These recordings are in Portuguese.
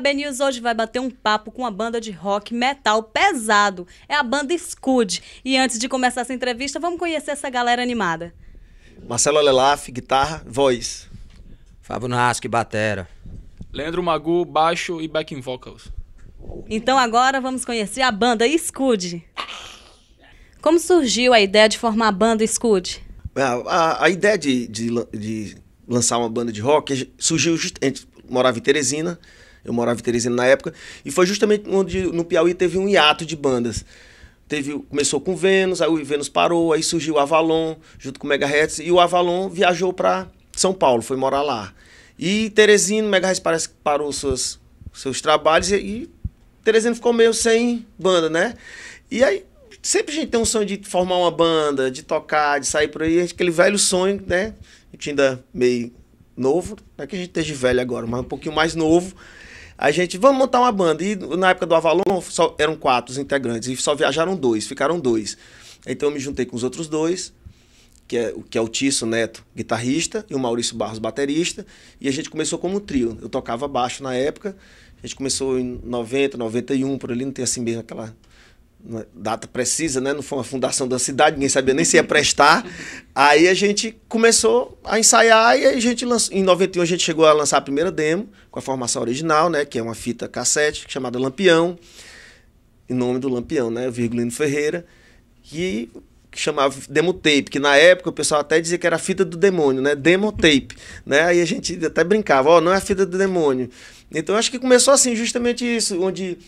B News hoje vai bater um papo com uma banda de rock metal pesado. É a banda Scud. E antes de começar essa entrevista, vamos conhecer essa galera animada. Marcelo Lelaf, guitarra, voz. Fábio Nasque, batera. Leandro Magu, baixo e backing vocals. Então agora vamos conhecer a banda Scud. Como surgiu a ideia de formar a banda Scud? É, a, a, a ideia de, de, de lançar uma banda de rock surgiu... A gente morava em Teresina eu morava em Teresina na época. E foi justamente onde no Piauí teve um hiato de bandas. Teve, começou com Vênus, aí o Vênus parou, aí surgiu o Avalon, junto com o Megahertz, e o Avalon viajou para São Paulo, foi morar lá. E Teresina, o Megahertz parece que parou seus, seus trabalhos, e, e Teresina ficou meio sem banda, né? E aí sempre a gente tem um sonho de formar uma banda, de tocar, de sair por aí, é aquele velho sonho, né? A gente ainda meio novo, não é que a gente esteja velho agora, mas um pouquinho mais novo. A gente, vamos montar uma banda. E na época do Avalon só eram quatro os integrantes e só viajaram dois, ficaram dois. Então eu me juntei com os outros dois, que é, que é o Tício Neto, guitarrista, e o Maurício Barros, baterista. E a gente começou como trio. Eu tocava baixo na época. A gente começou em 90, 91, por ali, não tem assim mesmo aquela né, data precisa, né? Não foi uma fundação da cidade, ninguém sabia nem se ia prestar. Aí a gente começou a ensaiar e a gente lançou, em 91 a gente chegou a lançar a primeira demo com a formação original, né, que é uma fita cassete chamada Lampião. Em nome do Lampião, né, Virgulino Ferreira, que chamava demo tape, que na época o pessoal até dizia que era a fita do demônio, né? Demo tape, né? Aí a gente até brincava, ó, oh, não é a fita do demônio. Então acho que começou assim, justamente isso, onde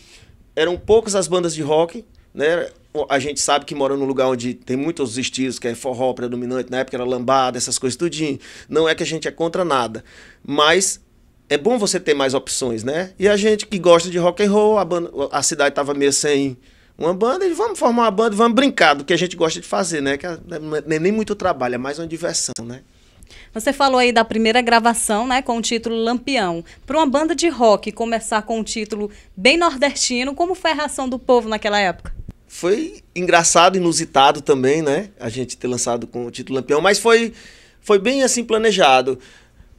eram poucas as bandas de rock né? A gente sabe que mora num lugar onde tem muitos estilos, que é forró predominante, na época era lambada, essas coisas tudinho. Não é que a gente é contra nada, mas é bom você ter mais opções, né? E a gente que gosta de rock and roll, a, banda, a cidade estava meio sem uma banda, e vamos formar uma banda, vamos brincar do que a gente gosta de fazer, né? Que é, né, é nem muito trabalho, é mais uma diversão, né? Você falou aí da primeira gravação, né, com o título Lampião. Para uma banda de rock começar com um título bem nordestino, como foi a reação do povo naquela época? foi engraçado, inusitado também, né? A gente ter lançado com o título Lampião, mas foi, foi bem assim planejado.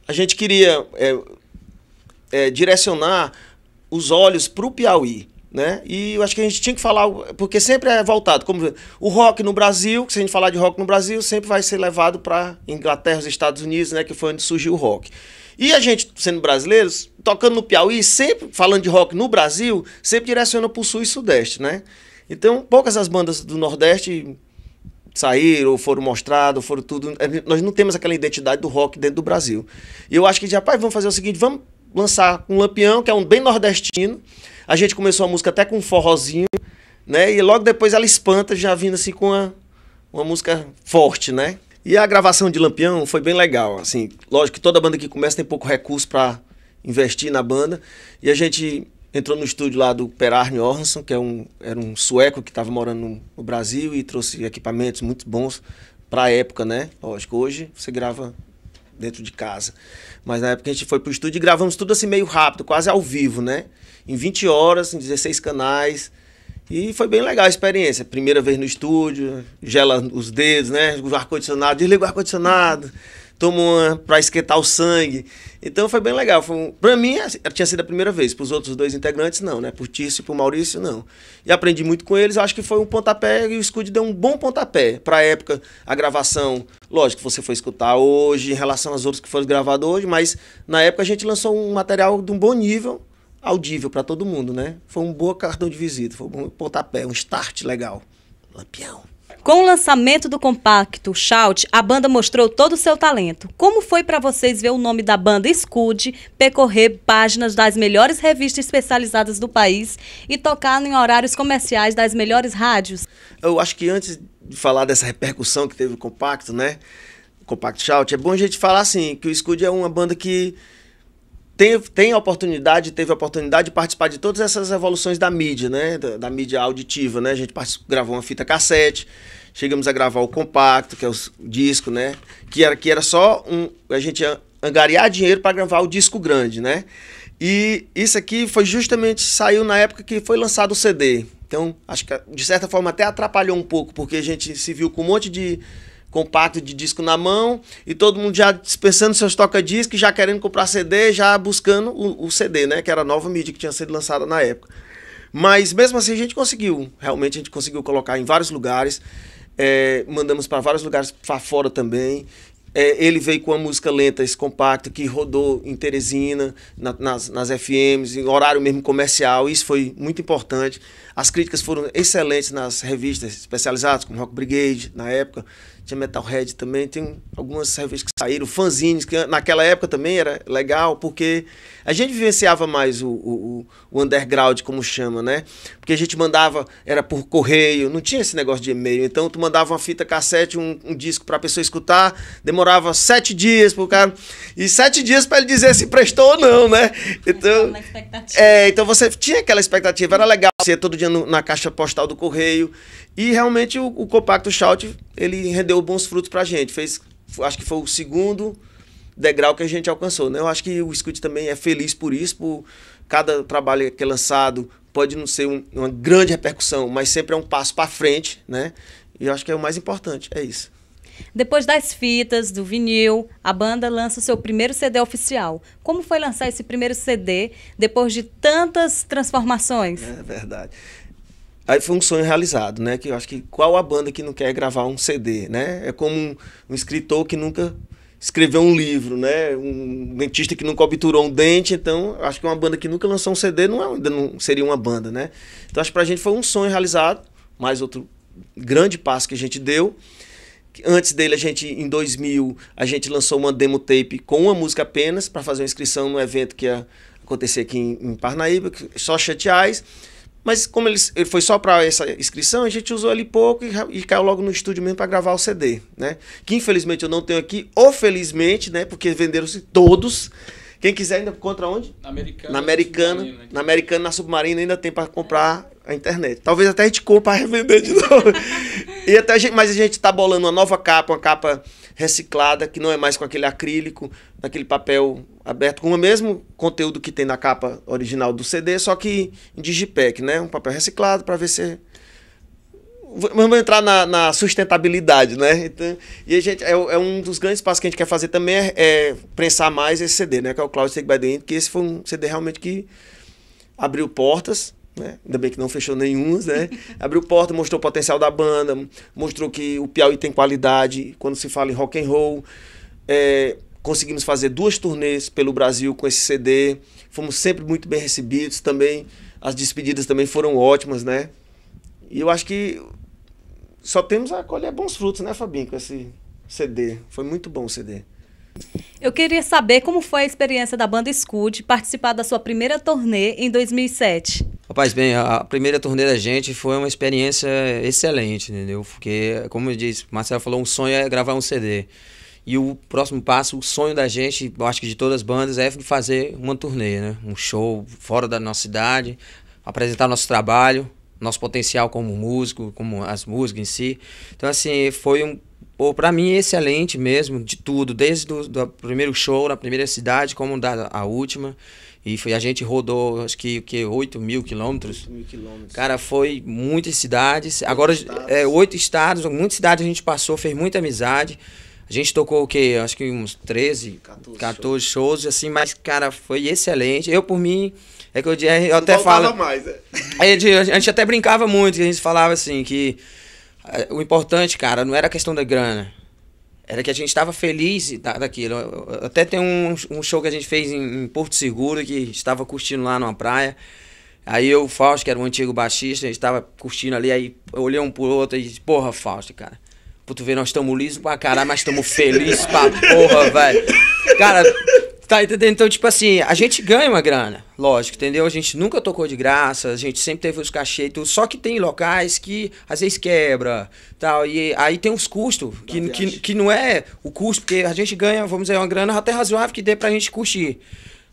A gente queria é, é, direcionar os olhos para o Piauí. Né? E eu acho que a gente tinha que falar, porque sempre é voltado, como o rock no Brasil, que se a gente falar de rock no Brasil, sempre vai ser levado para Inglaterra, os Estados Unidos, né, que foi onde surgiu o rock. E a gente, sendo brasileiros, tocando no Piauí, sempre falando de rock no Brasil, sempre direciona para o Sul e Sudeste, né? Então, poucas as bandas do Nordeste saíram, ou foram mostradas, ou foram tudo. É, nós não temos aquela identidade do rock dentro do Brasil. E eu acho que, rapaz, vamos fazer o seguinte: vamos lançar um Lampião, que é um bem nordestino. A gente começou a música até com um forrozinho, né? E logo depois ela espanta, já vindo assim com uma, uma música forte, né? E a gravação de Lampião foi bem legal, assim. Lógico que toda banda que começa tem pouco recurso para investir na banda. E a gente entrou no estúdio lá do Per Arne que é um, era um sueco que estava morando no Brasil e trouxe equipamentos muito bons para a época, né? Lógico, hoje você grava dentro de casa. Mas na época a gente foi pro estúdio e gravamos tudo assim meio rápido, quase ao vivo, né? Em 20 horas, em 16 canais. E foi bem legal a experiência. Primeira vez no estúdio, gela os dedos, né? O ar-condicionado, desliga o ar-condicionado toma uma para esquentar o sangue. Então foi bem legal. Foi um... Para mim, é assim, tinha sido a primeira vez. Para os outros dois integrantes, não, né? Por Tício e por Maurício, não. E aprendi muito com eles. acho que foi um pontapé e o Scud deu um bom pontapé. Para a época, a gravação, lógico, você foi escutar hoje em relação às outras que foram gravadas hoje, mas na época a gente lançou um material de um bom nível, audível para todo mundo, né? Foi um bom cartão de visita, foi um bom pontapé, um start legal. Lampião. Com o lançamento do compacto Shout, a banda mostrou todo o seu talento. Como foi para vocês ver o nome da banda Escude percorrer páginas das melhores revistas especializadas do país e tocar em horários comerciais das melhores rádios? Eu acho que antes de falar dessa repercussão que teve o compacto, né? O compacto Shout, é bom a gente falar assim que o Escude é uma banda que teve, tem a oportunidade, teve a oportunidade de participar de todas essas evoluções da mídia, né? Da, da mídia auditiva, né? A gente gravou uma fita cassete, chegamos a gravar o compacto, que é o disco, né? Que era, que era só um. A gente angariar dinheiro para gravar o disco grande, né? E isso aqui foi justamente. saiu na época que foi lançado o CD. Então, acho que de certa forma até atrapalhou um pouco, porque a gente se viu com um monte de compacto de disco na mão e todo mundo já dispensando seus toca-discos, já querendo comprar CD, já buscando o, o, CD, né? Que era a nova mídia que tinha sido lançada na época. Mas mesmo assim a gente conseguiu, realmente a gente conseguiu colocar em vários lugares, é, mandamos para vários lugares para fora também. É, ele veio com a música lenta, esse compacto, que rodou em Teresina, na, nas, nas FMs, em horário mesmo comercial, isso foi muito importante. As críticas foram excelentes nas revistas especializadas, como Rock Brigade, na época, tinha Metalhead também, tem algumas revistas que saíram, fanzines, que naquela época também era legal, porque a gente vivenciava mais o, o, o underground, como chama, né? Porque a gente mandava, era por correio, não tinha esse negócio de e-mail, então tu mandava uma fita cassete, um, um disco para pessoa escutar, demorava sete dias pro cara, e sete dias para ele dizer se prestou ou não, né? Então, é, então você tinha aquela expectativa, era legal, você ia todo dia no, na caixa postal do correio, e realmente o, o compacto shout ele rendeu bons frutos para a gente. Fez, acho que foi o segundo degrau que a gente alcançou. Né? Eu acho que o Scoot também é feliz por isso, por cada trabalho que é lançado pode não ser um, uma grande repercussão, mas sempre é um passo para frente, né? E eu acho que é o mais importante, é isso. Depois das fitas, do vinil, a banda lança o seu primeiro CD oficial. Como foi lançar esse primeiro CD depois de tantas transformações? É verdade. Aí foi um sonho realizado, né? Que eu acho que qual a banda que não quer gravar um CD, né? É como um, um escritor que nunca escreveu um livro, né? Um dentista que nunca obturou um dente, então acho que uma banda que nunca lançou um CD não, é, não seria uma banda, né? Então acho que pra gente foi um sonho realizado, mais outro grande passo que a gente deu. Antes dele, a gente em 2000, a gente lançou uma demo tape com uma música apenas para fazer uma inscrição no evento que ia acontecer aqui em, em Parnaíba, só chateais. Mas como ele, ele eh, foi só para essa inscrição, a gente usou ele pouco e, e caiu logo no estúdio mesmo para gravar o CD, né? Que infelizmente eu não tenho aqui, ou felizmente, né? Porque venderam-se todos. Quem quiser ainda contra onde? Na Americana. Na Americana, na, né? na, Americana, na Submarina ainda tem para comprar é. a internet. Talvez até a gente compre para revender de novo. e até a gente, mas a gente está bolando uma nova capa, uma capa reciclada, que não é mais com aquele acrílico, naquele papel aberto, com o mesmo conteúdo que tem na capa original do CD, só que em digipack, né? Um papel reciclado para ver se vamos entrar na, na sustentabilidade, né? Então, e a gente, é, é, um dos grandes passos que a gente quer fazer também é, é prensar mais esse CD, né? Que é o Cloud Take by the End, que esse foi um CD realmente que abriu portas, né? Ainda bem que não fechou nenhum, né? Abriu portas, mostrou o potencial da banda, mostrou que o Piauí tem qualidade quando se fala em rock and roll. É, conseguimos fazer duas turnês pelo Brasil com esse CD. Fomos sempre muito bem recebidos também. As despedidas também foram ótimas, né? E eu acho que só temos a colher bons frutos, né, Fabinho, com esse CD. Foi muito bom o CD. Eu queria saber como foi a experiência da banda Scud participar da sua primeira turnê em 2007. Rapaz, bem, a primeira turnê da gente foi uma experiência excelente, entendeu? Porque, como eu disse, Marcelo falou, um sonho é gravar um CD. E o próximo passo, o sonho da gente, eu acho que de todas as bandas, é fazer uma turnê, né? Um show fora da nossa cidade, apresentar nosso trabalho nosso potencial como músico, como as músicas em si. Então, assim, foi um. para mim, excelente mesmo, de tudo, desde o do, primeiro show na primeira cidade, como da a última. E foi, a gente rodou, acho que, que 8 mil quilômetros. 8 mil quilômetros. Cara, foi muitas cidades. Oito Agora, estados. É, oito estados, muitas cidades a gente passou, fez muita amizade. A gente tocou o quê? Acho que uns 13, 14, 14 shows. shows, assim, mas, cara, foi excelente. Eu, por mim, é que eu, eu não até falo. Mais, é. a, gente, até brincava muito, a gente falava assim que eh, o importante, cara, não era a questão da grana. Era que a gente estava feliz da, daquilo. Até tem um, um show que a gente fez em, em Porto Seguro, que estava curtindo lá numa praia. Aí eu, Fausto, que era um antigo baixista, a gente estava curtindo ali, aí eu olhei um pro outro e disse, porra, Fausto, cara. Pô, tu vê, nós estamos lisos pra caralho, mas estamos felizes pra porra, velho. Cara, tá entendendo? Então, tipo assim, a gente ganha uma grana. Lógico, entendeu? A gente nunca tocou de graça, a gente sempre teve os cachê Só que tem locais que às vezes quebra, tal. E aí tem uns custos, que, que, que, não é o custo, porque a gente ganha, vamos dizer, uma grana até razoável que dê pra gente curtir.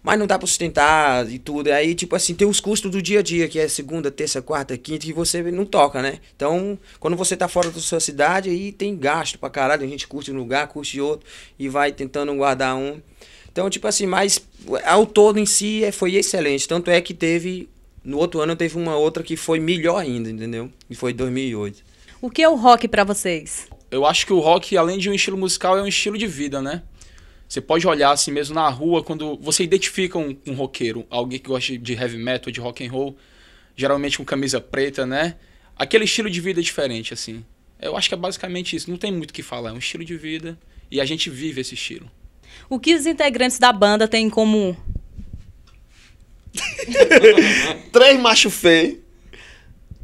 Mas não dá pra sustentar e tudo. aí, tipo assim, tem os custos do dia a dia, que é segunda, terça, quarta, quinta, que você não toca, né? Então, quando você tá fora da sua cidade, aí tem gasto pra caralho. A gente curte um lugar, curte outro e vai tentando guardar um. Então, tipo assim, mas ao todo em si é, foi excelente. Tanto é que teve, no outro ano teve uma outra que foi melhor ainda, entendeu? E foi 2008. O que é o rock para vocês? Eu acho que o rock, além de um estilo musical, é um estilo de vida, né? Você pode olhar assim mesmo na rua, quando você identifica um, um roqueiro, alguém que gosta de heavy metal, de rock and roll, geralmente com camisa preta, né? Aquele estilo de vida é diferente, assim. Eu acho que é basicamente isso. Não tem muito o que falar, é um estilo de vida e a gente vive esse estilo. O que os integrantes da banda têm em comum? Três macho feio.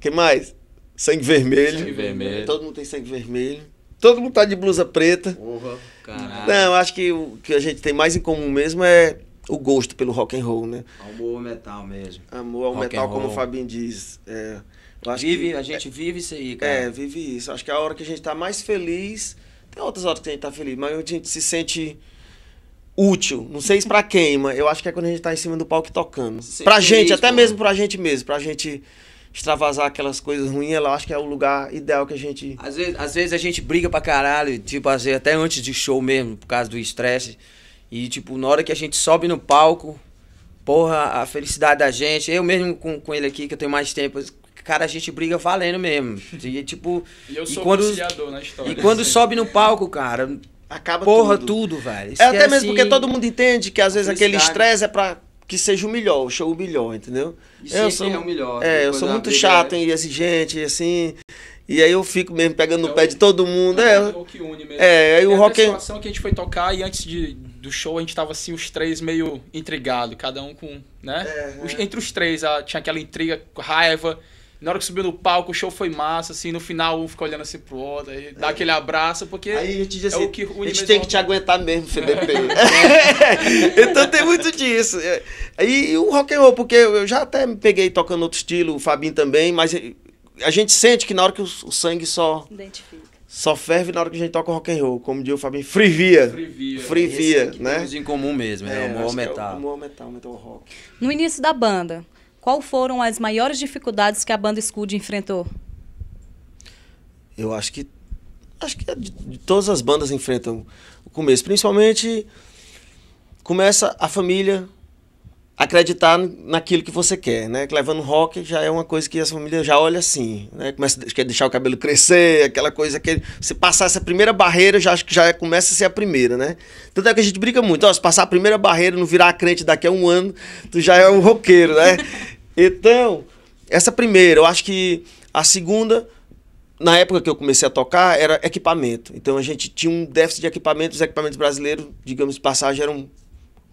que mais? Sangue vermelho. sangue vermelho. Todo mundo tem sangue vermelho. Todo mundo tá de blusa preta. Porra, caralho. Não, acho que o que a gente tem mais em comum mesmo é o gosto pelo rock and roll, né? Amor ao metal mesmo. Amor ao rock metal, como o Fabinho diz. É, vive, que, a gente é, vive isso aí, é, cara. É, vive isso. Acho que a hora que a gente tá mais feliz. Tem outras horas que a gente tá feliz, mas a gente se sente útil. Não sei se para quem, mas eu acho que é quando a gente tá em cima do palco tocando. Sim, pra gente, até né? mesmo pra gente mesmo, pra gente extravasar aquelas coisas ruins, eu acho que é o lugar ideal que a gente. Às vezes, às vezes a gente briga pra caralho, tipo, assim, até antes de show mesmo, por causa do estresse. E, tipo, na hora que a gente sobe no palco, porra, a felicidade da gente. Eu mesmo com, com ele aqui, que eu tenho mais tempo, cara, a gente briga valendo mesmo. E, tipo, e eu sou e quando, na história. E quando assim. sobe no palco, cara, acaba Porra, tudo. tudo, velho. Esquece... É até mesmo porque todo mundo entende que às vezes aquele estresse é pra que seja o melhor, o show o melhor, entendeu? E eu sou, é o melhor. É, eu sou muito chato né? e exigente, assim. E aí eu fico mesmo pegando então, no pé de todo mundo. É, é o que une mesmo. É, aí o é rock. É a situação que a gente foi tocar e antes de, do show a gente tava assim, os três meio intrigados, cada um com. né? É, os, é. entre os três, a, tinha aquela intriga, raiva. Na hora que subiu no palco, o show foi massa, assim, no final um fica olhando assim pro outro, aí dá é. aquele abraço, porque aí a gente diz é assim, é o que une A gente tem que te aguentar mesmo, FBP. É. então tem muito disso. aí é, o rock and roll, porque eu já até me peguei tocando outro estilo, o Fabinho também, mas eh, a gente sente que na hora que o, sangue só... Identifica. Só ferve na hora que a gente toca rock and roll, como diz o Fabinho, frivia. Frivia. Frivia, é né? Temos em comum mesmo, é, é o humor metal. É o humor metal, metal rock. No início da banda, qual foram as maiores dificuldades que a banda Scud enfrentou? Eu acho que acho que é todas as bandas enfrentam o começo, principalmente começa a família acreditar naquilo que você quer, né? Que levando rock já é uma coisa que as famílias já olha assim, né? Começa quer deixar o cabelo crescer, aquela coisa que se passar essa primeira barreira já acho que já é, começa a ser a primeira, né? Tanto é que a gente briga muito, ó, se passar a primeira barreira, não virar crente daqui a um ano, tu já é um roqueiro, né? Então, essa primeira, eu acho que a segunda na época que eu comecei a tocar era equipamento. Então a gente tinha um déficit de equipamento, os equipamentos brasileiros, digamos, de passagem eram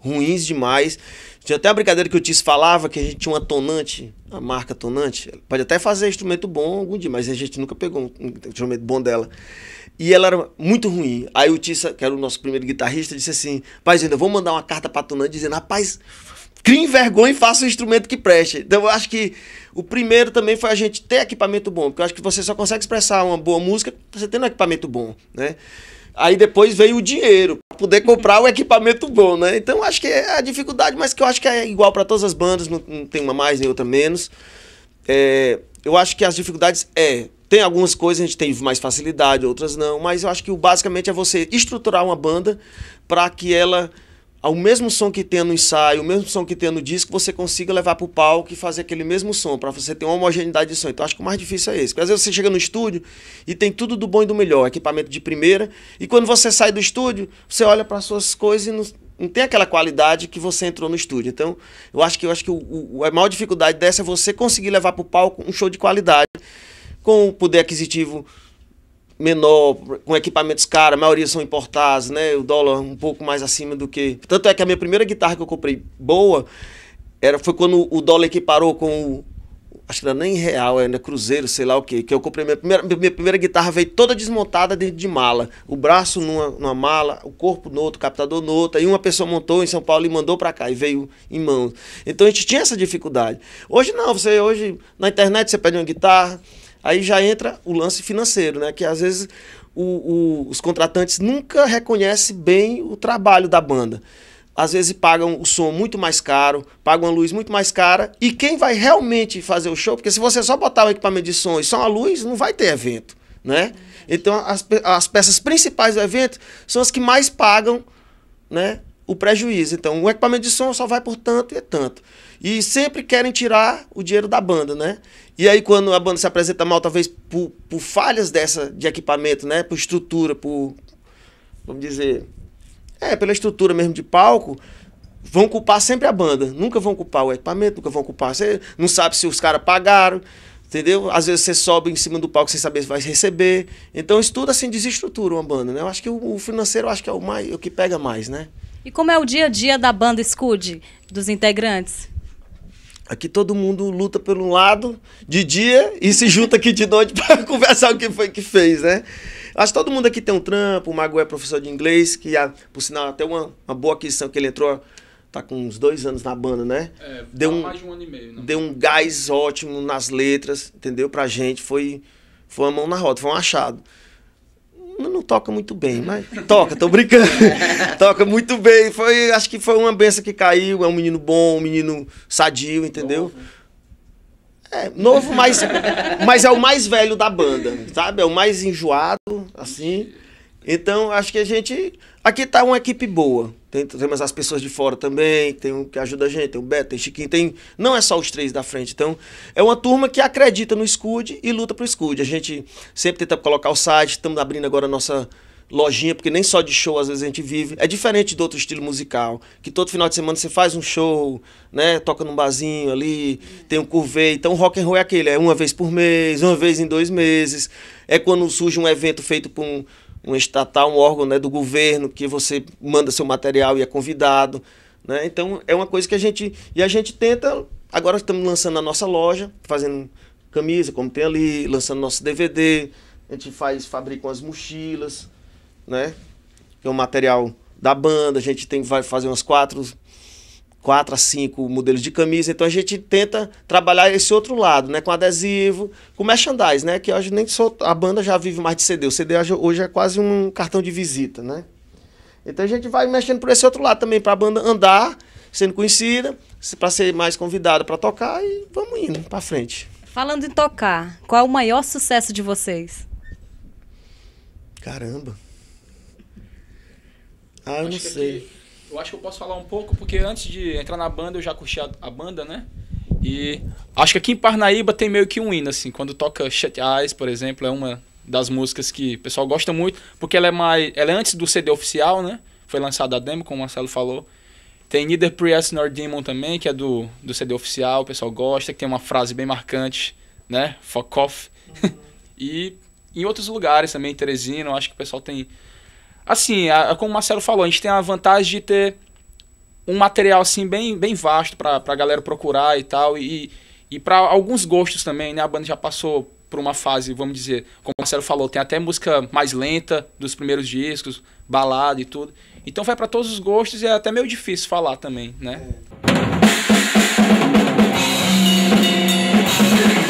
ruins demais. Tinha até a brincadeira que o Tis falava que a gente tinha uma tonante, a marca tonante. Pode até fazer instrumento bom algum dia, mas a gente nunca pegou um instrumento bom dela. E ela era muito ruim. Aí o Tissa, que era o nosso primeiro guitarrista, disse assim: Paz, ainda vou mandar uma carta pra Tonante dizendo: Rapaz, crie vergonha e faça um instrumento que preste. Então eu acho que o primeiro também foi a gente ter equipamento bom, porque eu acho que você só consegue expressar uma boa música você tendo um equipamento bom, né? Aí depois veio o dinheiro para poder comprar o equipamento bom, né? Então acho que é a dificuldade, mas que eu acho que é igual para todas as bandas, não, não, tem uma mais nem outra menos. É, eu acho que as dificuldades é tem algumas coisas a gente tem mais facilidade, outras não, mas eu acho que o basicamente é você estruturar uma banda para que ela o mesmo som que tem no ensaio, o mesmo som que tem no disco, você consiga levar para o palco e fazer aquele mesmo som, para você ter uma homogeneidade de som. Então, acho que o mais difícil é esse. Porque às vezes você chega no estúdio e tem tudo do bom e do melhor, equipamento de primeira, e quando você sai do estúdio, você olha para suas coisas e não, não, tem aquela qualidade que você entrou no estúdio. Então, eu acho que, eu acho que o, o, a maior dificuldade dessa é você conseguir levar para o palco um show de qualidade, com o poder aquisitivo menor, com equipamentos caros, a maioria são importados, né? O dólar um pouco mais acima do que. Tanto é que a minha primeira guitarra que eu comprei boa era, foi quando o dólar equiparou com o. Acho que era nem real, era cruzeiro, sei lá o que. Que eu comprei minha primeira, minha primeira guitarra, veio toda desmontada dentro de mala. O braço numa, numa mala, o corpo no outro, o captador no outro. Aí uma pessoa montou em São Paulo e mandou para cá e veio em mãos. Então a gente tinha essa dificuldade. Hoje não, você hoje na internet você pede uma guitarra, Aí já entra o lance financeiro, né? Que às vezes o, o, os contratantes nunca reconhecem bem o trabalho da banda. Às vezes pagam o som muito mais caro, pagam a luz muito mais cara. E quem vai realmente fazer o show? Porque se você só botar o equipamento de som e só a luz, não vai ter evento, né? Então as, as peças principais do evento são as que mais pagam, né? o prejuízo. Então, o equipamento de som só vai por tanto e é tanto. E sempre querem tirar o dinheiro da banda, né? E aí, quando a banda se apresenta mal, talvez por, por falhas dessa de equipamento, né? Por estrutura, por. Vamos dizer. É, pela estrutura mesmo de palco, vão culpar sempre a banda. Nunca vão culpar o equipamento, nunca vão culpar. Você não sabe se os caras pagaram, entendeu? Às vezes você sobe em cima do palco sem saber se vai receber. Então, isso tudo assim desestrutura uma banda, né? Eu acho que o, financeiro financeiro acho que é o mais, o que pega mais, né? E como é o dia a dia da banda Scud, dos integrantes? Aqui todo mundo luta pelo um lado de dia e se junta aqui de noite para conversar o que foi que fez, né? Acho que todo mundo aqui tem um trampo. O Mago é professor de inglês, que por sinal até uma, uma boa aquisição que ele entrou tá com uns dois anos na banda, né? É, deu um, mais de um ano e meio, né? Deu um gás ótimo nas letras, entendeu? Pra gente, foi, foi uma mão na roda, foi um achado não, não toca muito bem, mas toca, tô brincando. toca muito bem. Foi, acho que foi uma benção que caiu. É um menino bom, um menino sadio, entendeu? Novo. É, novo, mas, mas é o mais velho da banda, sabe? É o mais enjoado, assim. Então, acho que a gente. Aqui tá uma equipe boa. Tem, temos as pessoas de fora também, tem um que ajuda a gente, tem o Beto, tem o Chiquinho, tem. Não é só os três da frente. Então, é uma turma que acredita no Scud e luta pro Scud. A gente sempre tenta colocar o site, estamos abrindo agora a nossa lojinha, porque nem só de show às vezes a gente vive. É diferente do outro estilo musical, que todo final de semana você faz um show, né? Toca num barzinho ali, tem um curvê. Então rock and roll é aquele, é uma vez por mês, uma vez em dois meses. É quando surge um evento feito por um um estatal, um órgão né, do governo que você manda seu material e é convidado. Né? Então é uma coisa que a gente. E a gente tenta. Agora estamos lançando a nossa loja, fazendo camisa, como tem ali, lançando nosso DVD, a gente faz, fabrica umas mochilas, né? Que é um material da banda, a gente tem vai fazer umas quatro quatro a cinco modelos de camisa. Então a gente tenta trabalhar esse outro lado, né? Com adesivo, com merchandise, né? Que hoje nem só a banda já vive mais de CD. O CD hoje é quase um cartão de visita, né? Então a gente vai mexendo por esse outro lado também para a banda andar, sendo conhecida, para ser mais convidada para tocar e vamos indo para frente. Falando em tocar, qual é o maior sucesso de vocês? Caramba. Ah, eu Acho não é sei. Que eu acho que eu posso falar um pouco, porque antes de entrar na banda eu já curti a, a banda, né? E acho que aqui em Parnaíba tem meio que um hino, assim. Quando toca Shut Eyes, por exemplo, é uma das músicas que o pessoal gosta muito, porque ela é mais. Ela é antes do CD oficial, né? Foi lançada a demo, como o Marcelo falou. Tem Neither Priest Nor Demon também, que é do, do CD oficial, o pessoal gosta, que tem uma frase bem marcante, né? Fuck off. e em outros lugares também, Teresina, eu acho que o pessoal tem Assim, a, como o Marcelo falou, a gente tem a vantagem de ter um material assim bem, bem vasto para a galera procurar e tal. E, e para alguns gostos também, né? A banda já passou por uma fase, vamos dizer, como o Marcelo falou, tem até música mais lenta dos primeiros discos, balada e tudo. Então vai para todos os gostos e é até meio difícil falar também, né? É.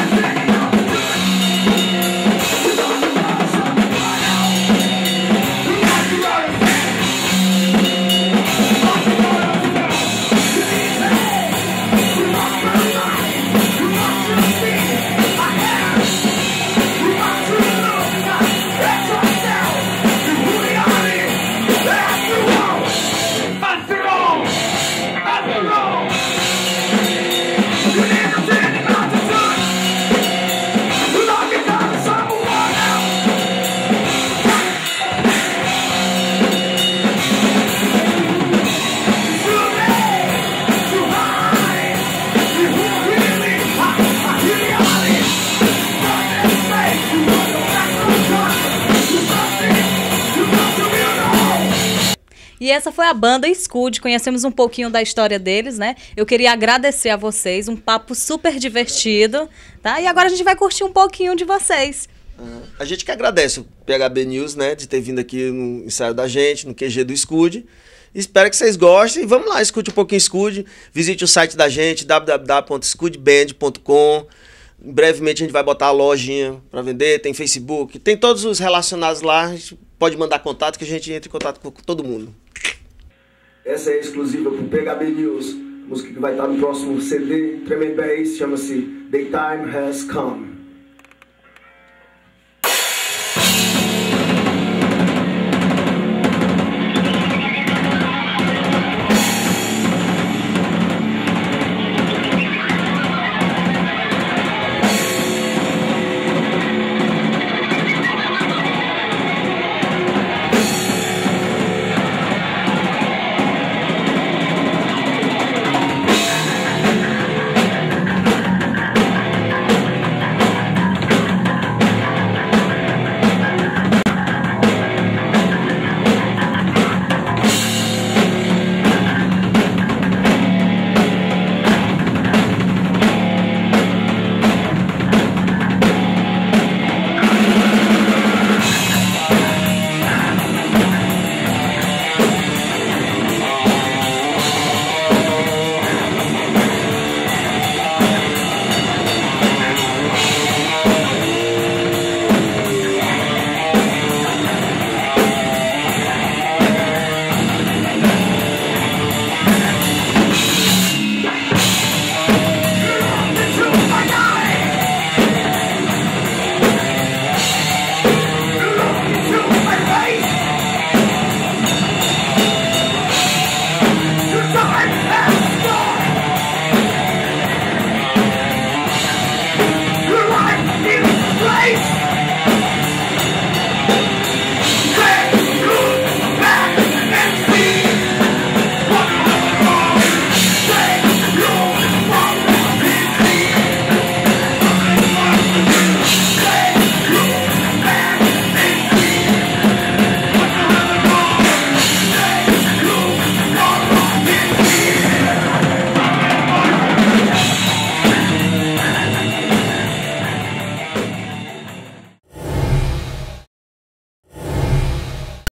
E essa foi a banda Scud. conhecemos um pouquinho da história deles, né? Eu queria agradecer a vocês, um papo super divertido, tá? E agora a gente vai curtir um pouquinho de vocês. Ah, a gente que agradece o PHB News, né, de ter vindo aqui no ensaio da gente, no QG do Scud. Espero que vocês gostem. Vamos lá, escute um pouquinho Scud. Visite o site da gente, www.scudband.com. Brevemente a gente vai botar a lojinha para vender, tem Facebook, tem todos os relacionados lá. A gente pode mandar contato que a gente entra em contato com todo mundo. Essa é exclusiva pro PHB News, música que vai estar no próximo CD, Tremendo chama-se The Time Has Come.